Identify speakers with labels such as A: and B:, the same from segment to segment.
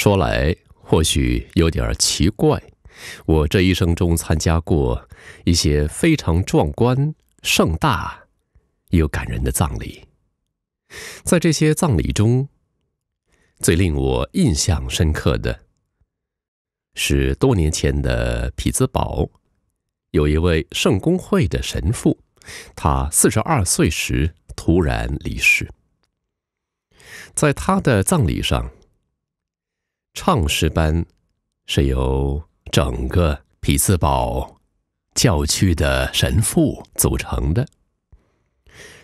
A: 说来或许有点儿奇怪，我这一生中参加过一些非常壮观、盛大又感人的葬礼。在这些葬礼中，最令我印象深刻的，是多年前的匹兹堡，有一位圣公会的神父，他四十二岁时突然离世，在他的葬礼上。唱诗班是由整个匹兹堡教区的神父组成的，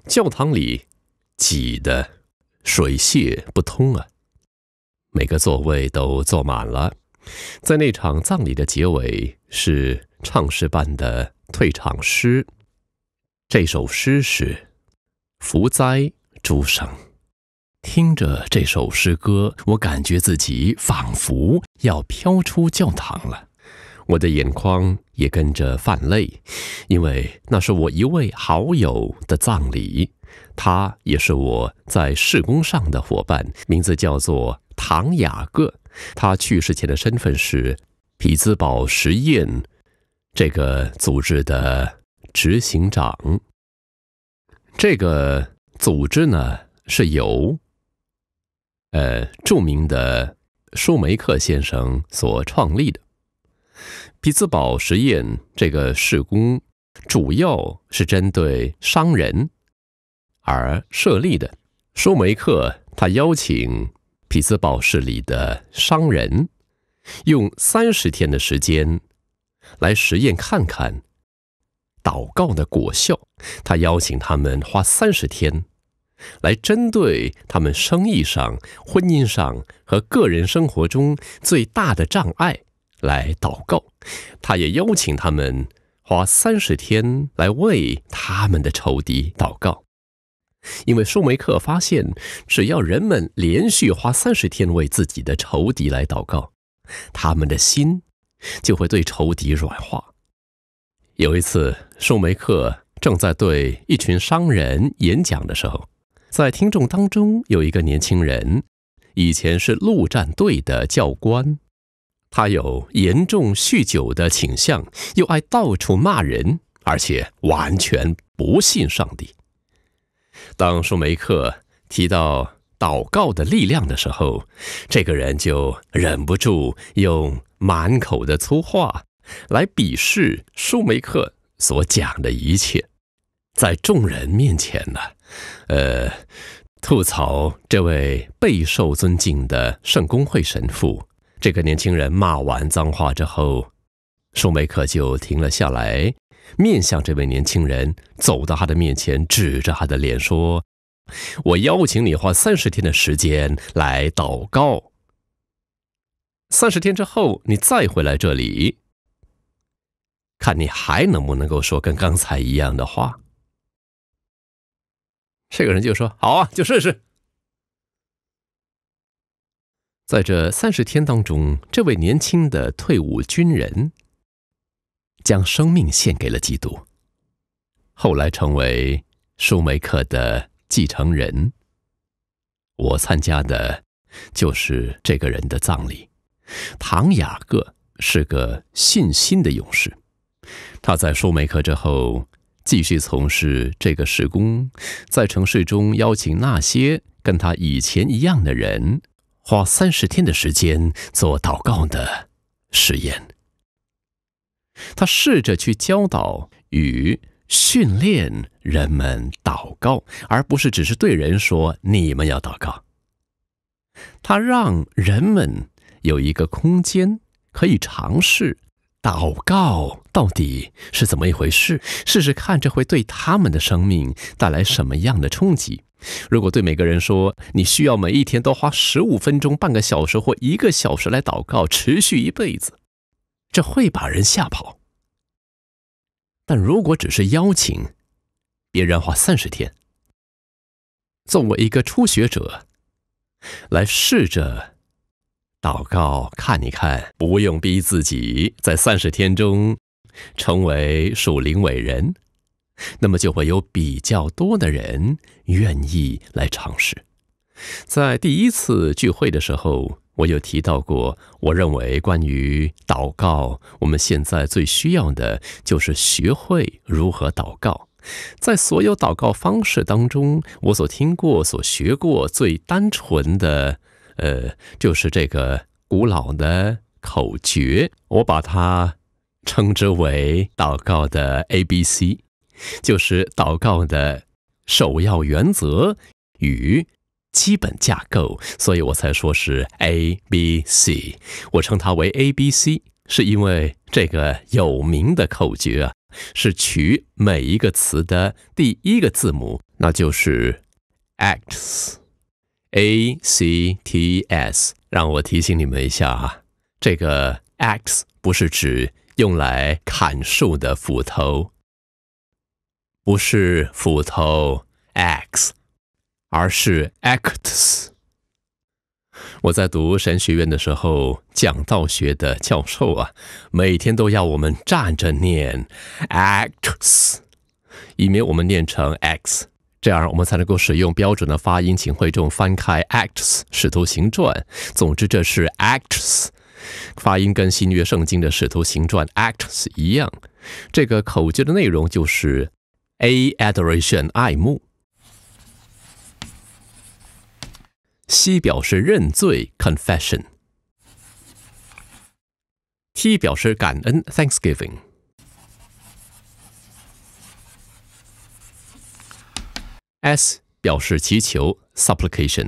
A: 教堂里挤得水泄不通啊，每个座位都坐满了。在那场葬礼的结尾，是唱诗班的退场诗，这首诗是“福灾诸生”。听着这首诗歌，我感觉自己仿佛要飘出教堂了，我的眼眶也跟着泛泪，因为那是我一位好友的葬礼，他也是我在事工上的伙伴，名字叫做唐雅各。他去世前的身份是匹兹堡实验这个组织的执行长。这个组织呢，是由。呃，著名的舒梅克先生所创立的匹兹堡实验这个试工，主要是针对商人而设立的。舒梅克他邀请匹兹堡市里的商人用三十天的时间来实验看看祷告的果效，他邀请他们花三十天。来针对他们生意上、婚姻上和个人生活中最大的障碍来祷告。他也邀请他们花三十天来为他们的仇敌祷告，因为舒梅克发现，只要人们连续花三十天为自己的仇敌来祷告，他们的心就会对仇敌软化。有一次，舒梅克正在对一群商人演讲的时候。在听众当中有一个年轻人，以前是陆战队的教官，他有严重酗酒的倾向，又爱到处骂人，而且完全不信上帝。当舒梅克提到祷告的力量的时候，这个人就忍不住用满口的粗话来鄙视舒梅克所讲的一切，在众人面前呢。呃，吐槽这位备受尊敬的圣公会神父。这个年轻人骂完脏话之后，舒梅克就停了下来，面向这位年轻人，走到他的面前，指着他的脸说：“我邀请你花三十天的时间来祷告。三十天之后，你再回来这里，看你还能不能够说跟刚才一样的话。”这个人就说：“好啊，就试试。”在这三十天当中，这位年轻的退伍军人将生命献给了基督，后来成为舒梅克的继承人。我参加的就是这个人的葬礼。唐·雅各是个信心的勇士，他在舒梅克之后。继续从事这个施工，在城市中邀请那些跟他以前一样的人，花三十天的时间做祷告的实验。他试着去教导与训练人们祷告，而不是只是对人说“你们要祷告”。他让人们有一个空间可以尝试。祷告到底是怎么一回事？试试看，这会对他们的生命带来什么样的冲击？如果对每个人说，你需要每一天都花十五分钟、半个小时或一个小时来祷告，持续一辈子，这会把人吓跑。但如果只是邀请别人花三十天，作为一个初学者，来试着。祷告，看一看，不用逼自己，在三十天中成为属灵伟人，那么就会有比较多的人愿意来尝试。在第一次聚会的时候，我有提到过，我认为关于祷告，我们现在最需要的就是学会如何祷告。在所有祷告方式当中，我所听过、所学过最单纯的。呃，就是这个古老的口诀，我把它称之为祷告的 A B C，就是祷告的首要原则与基本架构，所以我才说是 A B C。我称它为 A B C，是因为这个有名的口诀啊，是取每一个词的第一个字母，那就是 X。a c t s，让我提醒你们一下啊，这个 x 不是指用来砍树的斧头，不是斧头 axe，而是 acts。我在读神学院的时候，讲道学的教授啊，每天都要我们站着念 acts，以免我们念成 x。这样我们才能够使用标准的发音，请会众翻开 Acts 使徒行传。总之，这是 Acts 发音跟新约圣经的使徒行传 Acts 一样。这个口诀的内容就是 A adoration 爱慕，C 表示认罪 confession，T 表示感恩 Thanksgiving。S 表示祈求，supplication。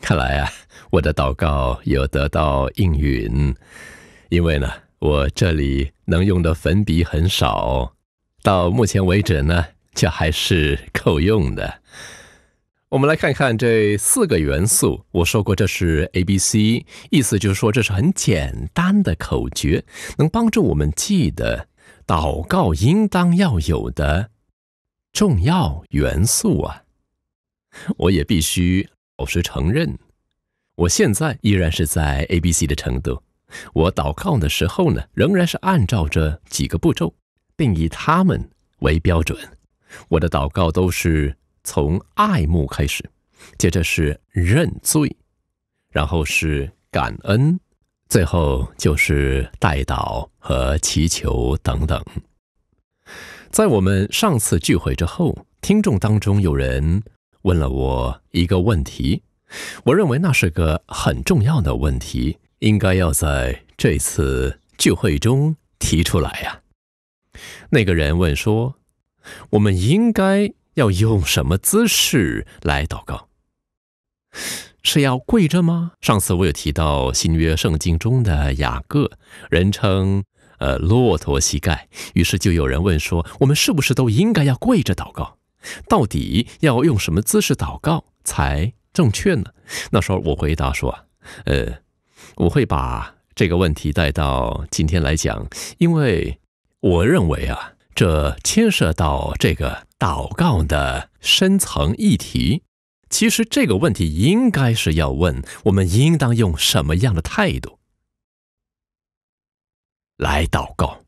A: 看来啊，我的祷告有得到应允，因为呢，我这里能用的粉笔很少，到目前为止呢，却还是够用的。我们来看看这四个元素。我说过这是 A、B、C，意思就是说这是很简单的口诀，能帮助我们记得祷告应当要有的。重要元素啊！我也必须老实承认，我现在依然是在 A、B、C 的程度。我祷告的时候呢，仍然是按照这几个步骤，并以他们为标准。我的祷告都是从爱慕开始，接着是认罪，然后是感恩，最后就是代祷和祈求等等。在我们上次聚会之后，听众当中有人问了我一个问题，我认为那是个很重要的问题，应该要在这次聚会中提出来呀。那个人问说：“我们应该要用什么姿势来祷告？是要跪着吗？”上次我有提到新约圣经中的雅各人称。呃，骆驼膝盖。于是就有人问说：“我们是不是都应该要跪着祷告？到底要用什么姿势祷告才正确呢？”那时候我回答说：“呃，我会把这个问题带到今天来讲，因为我认为啊，这牵涉到这个祷告的深层议题。其实这个问题应该是要问我们应当用什么样的态度。”来祷告，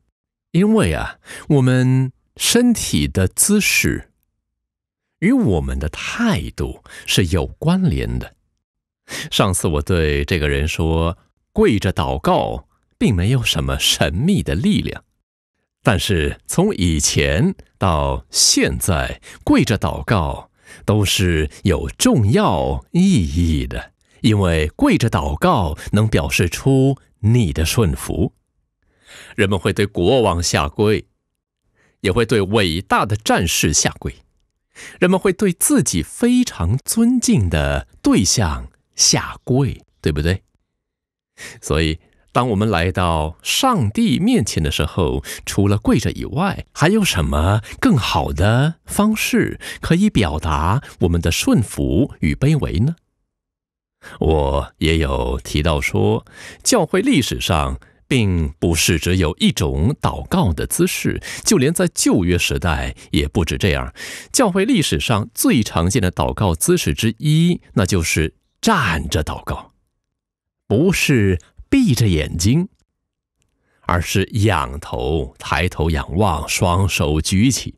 A: 因为啊，我们身体的姿势与我们的态度是有关联的。上次我对这个人说，跪着祷告并没有什么神秘的力量，但是从以前到现在，跪着祷告都是有重要意义的，因为跪着祷告能表示出你的顺服。人们会对国王下跪，也会对伟大的战士下跪。人们会对自己非常尊敬的对象下跪，对不对？所以，当我们来到上帝面前的时候，除了跪着以外，还有什么更好的方式可以表达我们的顺服与卑微呢？我也有提到说，教会历史上。并不是只有一种祷告的姿势，就连在旧约时代也不止这样。教会历史上最常见的祷告姿势之一，那就是站着祷告，不是闭着眼睛，而是仰头抬头仰望，双手举起。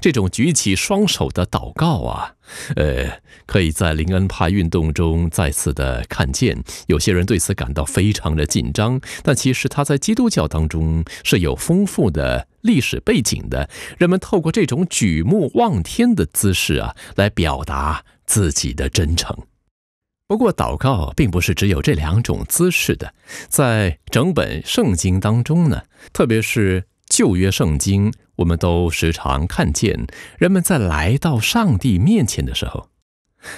A: 这种举起双手的祷告啊，呃，可以在灵恩派运动中再次的看见。有些人对此感到非常的紧张，但其实他在基督教当中是有丰富的历史背景的。人们透过这种举目望天的姿势啊，来表达自己的真诚。不过，祷告并不是只有这两种姿势的，在整本圣经当中呢，特别是。旧约圣经，我们都时常看见，人们在来到上帝面前的时候，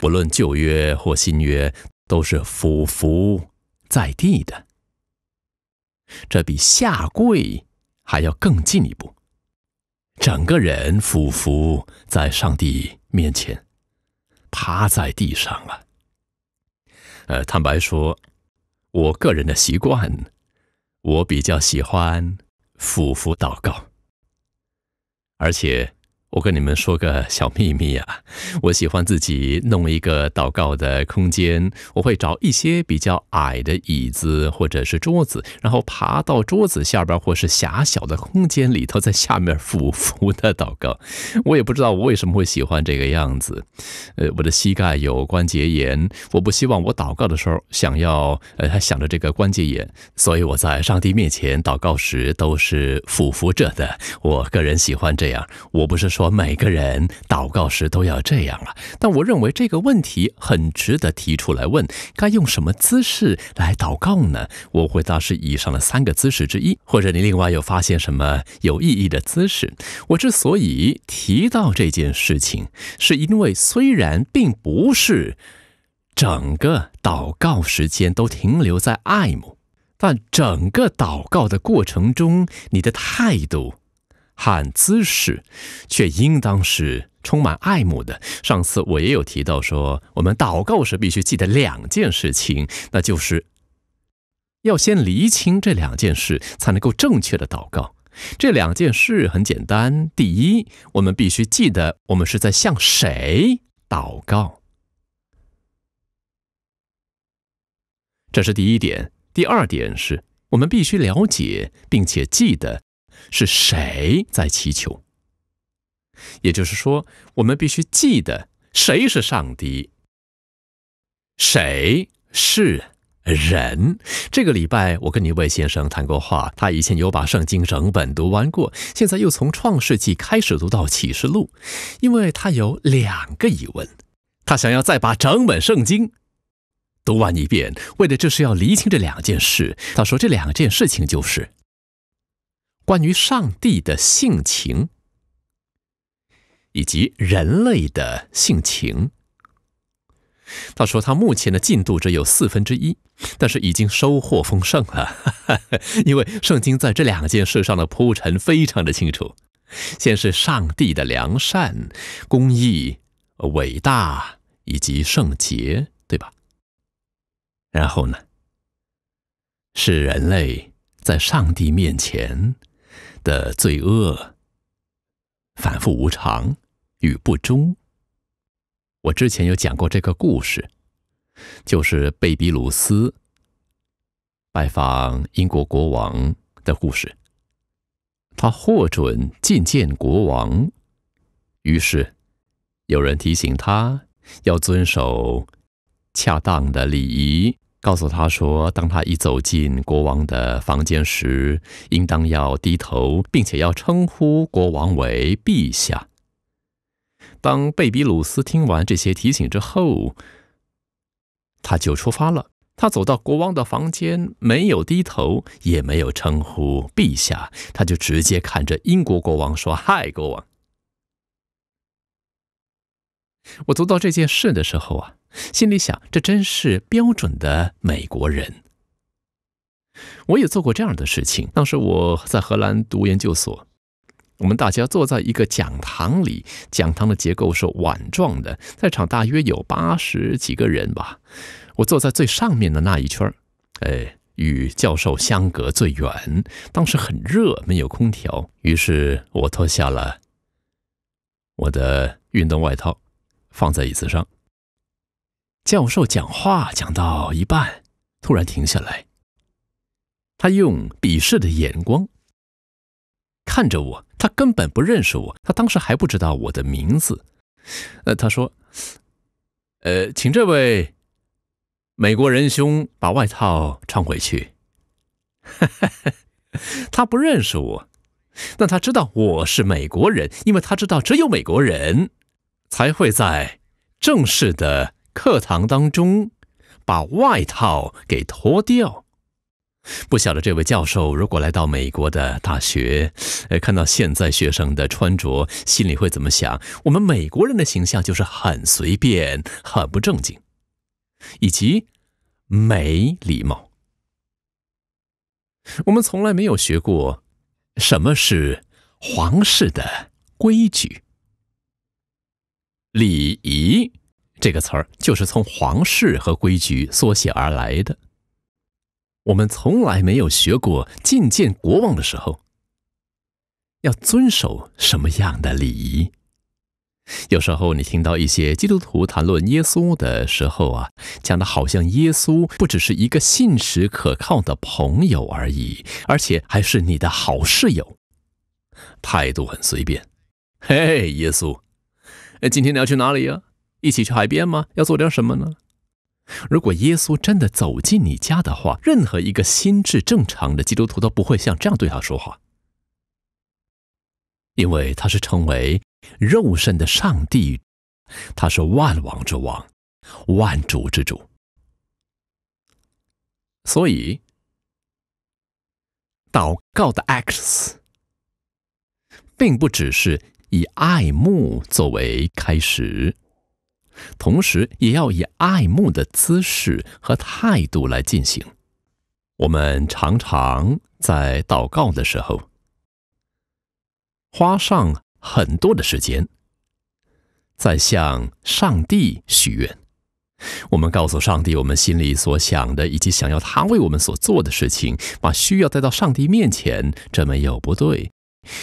A: 不论旧约或新约，都是俯伏在地的。这比下跪还要更进一步，整个人俯伏在上帝面前，趴在地上了。呃，坦白说，我个人的习惯，我比较喜欢。俯伏祷告，而且。我跟你们说个小秘密啊，我喜欢自己弄一个祷告的空间。我会找一些比较矮的椅子或者是桌子，然后爬到桌子下边或是狭小的空间里头，在下面俯伏的祷告。我也不知道我为什么会喜欢这个样子。呃，我的膝盖有关节炎，我不希望我祷告的时候想要呃想着这个关节炎，所以我在上帝面前祷告时都是俯伏着的。我个人喜欢这样，我不是。说每个人祷告时都要这样啊，但我认为这个问题很值得提出来问：该用什么姿势来祷告呢？我回答是以上的三个姿势之一，或者你另外有发现什么有意义的姿势？我之所以提到这件事情，是因为虽然并不是整个祷告时间都停留在爱慕，但整个祷告的过程中，你的态度。和姿势，却应当是充满爱慕的。上次我也有提到说，我们祷告时必须记得两件事情，那就是要先厘清这两件事，才能够正确的祷告。这两件事很简单，第一，我们必须记得我们是在向谁祷告，这是第一点。第二点是我们必须了解并且记得。是谁在祈求？也就是说，我们必须记得谁是上帝，谁是人。这个礼拜我跟你魏先生谈过话，他以前有把圣经整本读完过，现在又从创世纪开始读到启示录，因为他有两个疑问，他想要再把整本圣经读完一遍，为的就是要厘清这两件事。他说这两件事情就是。关于上帝的性情以及人类的性情，他说他目前的进度只有四分之一，但是已经收获丰盛了，因为圣经在这两件事上的铺陈非常的清楚。先是上帝的良善、公义、伟大以及圣洁，对吧？然后呢，是人类在上帝面前。的罪恶、反复无常与不忠。我之前有讲过这个故事，就是贝比鲁斯拜访英国国王的故事。他获准觐见国王，于是有人提醒他要遵守恰当的礼仪。告诉他说，当他一走进国王的房间时，应当要低头，并且要称呼国王为陛下。当贝比鲁斯听完这些提醒之后，他就出发了。他走到国王的房间，没有低头，也没有称呼陛下，他就直接看着英国国王说：“嗨，国王。”我读到这件事的时候啊。心里想，这真是标准的美国人。我也做过这样的事情。当时我在荷兰读研究所，我们大家坐在一个讲堂里，讲堂的结构是碗状的，在场大约有八十几个人吧。我坐在最上面的那一圈儿，哎，与教授相隔最远。当时很热，没有空调，于是我脱下了我的运动外套，放在椅子上。教授讲话讲到一半，突然停下来。他用鄙视的眼光看着我，他根本不认识我，他当时还不知道我的名字。呃，他说：“呃，请这位美国人兄把外套穿回去。”他不认识我，但他知道我是美国人，因为他知道只有美国人才会在正式的。课堂当中，把外套给脱掉。不晓得这位教授如果来到美国的大学，呃，看到现在学生的穿着，心里会怎么想？我们美国人的形象就是很随便、很不正经，以及没礼貌。我们从来没有学过什么是皇室的规矩、礼仪。这个词儿就是从皇室和规矩缩写而来的。我们从来没有学过觐见国王的时候要遵守什么样的礼仪。有时候你听到一些基督徒谈论耶稣的时候啊，讲的好像耶稣不只是一个信实可靠的朋友而已，而且还是你的好室友，态度很随便。嘿，耶稣，哎，今天你要去哪里呀？一起去海边吗？要做点什么呢？如果耶稣真的走进你家的话，任何一个心智正常的基督徒都不会像这样对他说话，因为他是称为肉身的上帝，他是万王之王，万主之主。所以，祷告的 X 并不只是以爱慕作为开始。同时也要以爱慕的姿势和态度来进行。我们常常在祷告的时候花上很多的时间，在向上帝许愿。我们告诉上帝我们心里所想的，以及想要他为我们所做的事情，把需要带到上帝面前，这没有不对。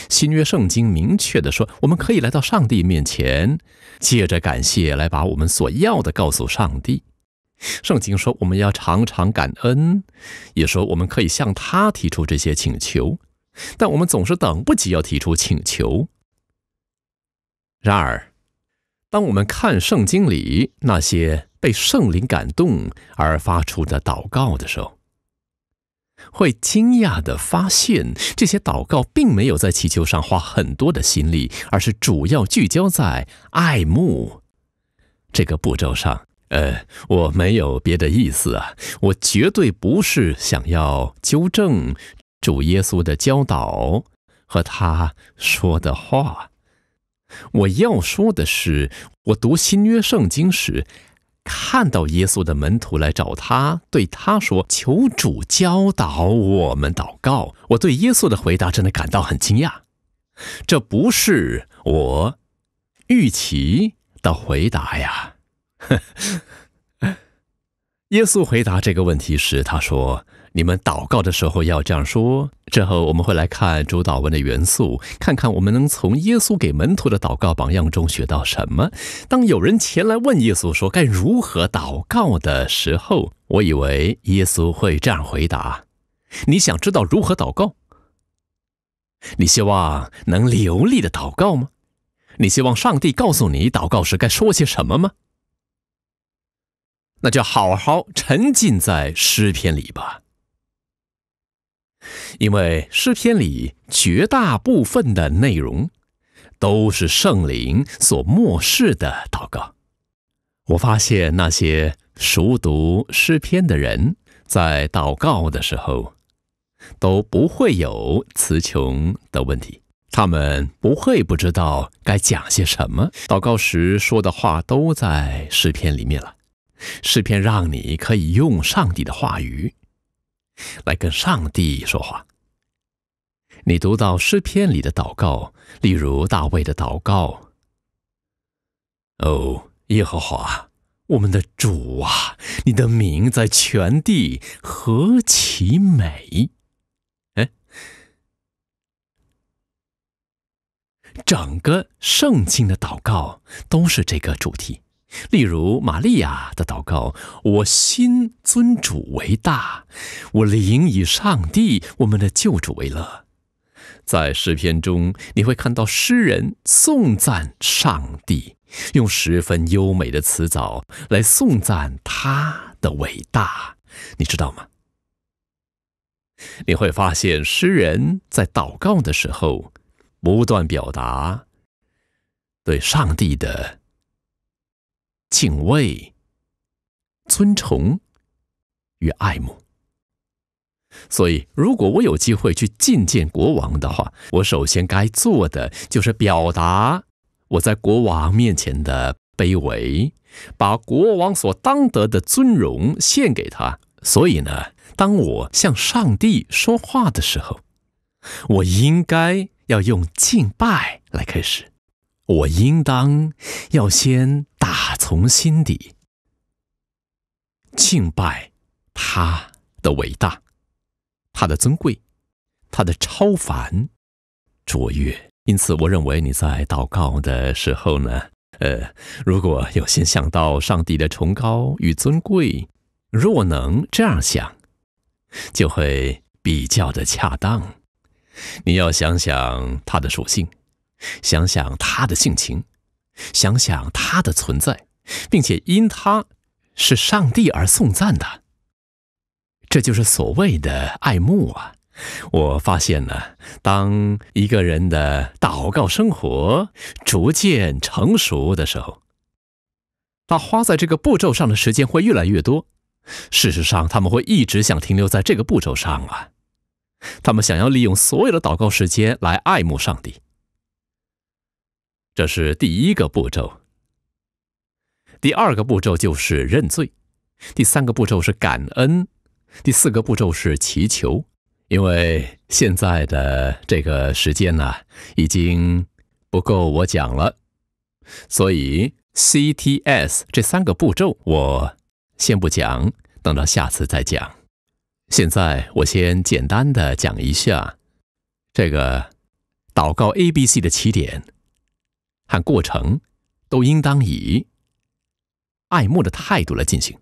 A: 新约圣经明确的说，我们可以来到上帝面前，借着感谢来把我们所要的告诉上帝。圣经说我们要常常感恩，也说我们可以向他提出这些请求，但我们总是等不及要提出请求。然而，当我们看圣经里那些被圣灵感动而发出的祷告的时候，会惊讶地发现，这些祷告并没有在祈求上花很多的心力，而是主要聚焦在爱慕这个步骤上。呃，我没有别的意思啊，我绝对不是想要纠正主耶稣的教导和他说的话。我要说的是，我读新约圣经时。看到耶稣的门徒来找他，对他说：“求主教导我们祷告。”我对耶稣的回答真的感到很惊讶，这不是我预期的回答呀。耶稣回答这个问题时，他说：“你们祷告的时候要这样说。”之后，我们会来看主导文的元素，看看我们能从耶稣给门徒的祷告榜样中学到什么。当有人前来问耶稣说该如何祷告的时候，我以为耶稣会这样回答：“你想知道如何祷告？你希望能流利的祷告吗？你希望上帝告诉你祷告时该说些什么吗？”那就好好沉浸在诗篇里吧，因为诗篇里绝大部分的内容都是圣灵所漠视的祷告。我发现那些熟读诗篇的人，在祷告的时候都不会有词穷的问题，他们不会不知道该讲些什么。祷告时说的话都在诗篇里面了。诗篇让你可以用上帝的话语来跟上帝说话。你读到诗篇里的祷告，例如大卫的祷告：“哦，耶和华，我们的主啊，你的名在全地何其美！”哎，整个圣经的祷告都是这个主题。例如，玛利亚的祷告：“我心尊主为大，我灵以上帝我们的救主为乐。”在诗篇中，你会看到诗人颂赞上帝，用十分优美的词藻来颂赞他的伟大。你知道吗？你会发现，诗人在祷告的时候，不断表达对上帝的。敬畏、尊崇与爱慕。所以，如果我有机会去觐见国王的话，我首先该做的就是表达我在国王面前的卑微，把国王所当得的尊荣献给他。所以呢，当我向上帝说话的时候，我应该要用敬拜来开始。我应当要先打从心底敬拜他的伟大，他的尊贵，他的超凡卓越。因此，我认为你在祷告的时候呢，呃，如果有心想到上帝的崇高与尊贵，若能这样想，就会比较的恰当。你要想想他的属性。想想他的性情，想想他的存在，并且因他是上帝而颂赞的，这就是所谓的爱慕啊！我发现呢，当一个人的祷告生活逐渐成熟的时候，他花在这个步骤上的时间会越来越多。事实上，他们会一直想停留在这个步骤上啊！他们想要利用所有的祷告时间来爱慕上帝。这是第一个步骤，第二个步骤就是认罪，第三个步骤是感恩，第四个步骤是祈求。因为现在的这个时间呢，已经不够我讲了，所以 C T S 这三个步骤我先不讲，等到下次再讲。现在我先简单的讲一下这个祷告 A B C 的起点。看过程，都应当以爱慕的态度来进行。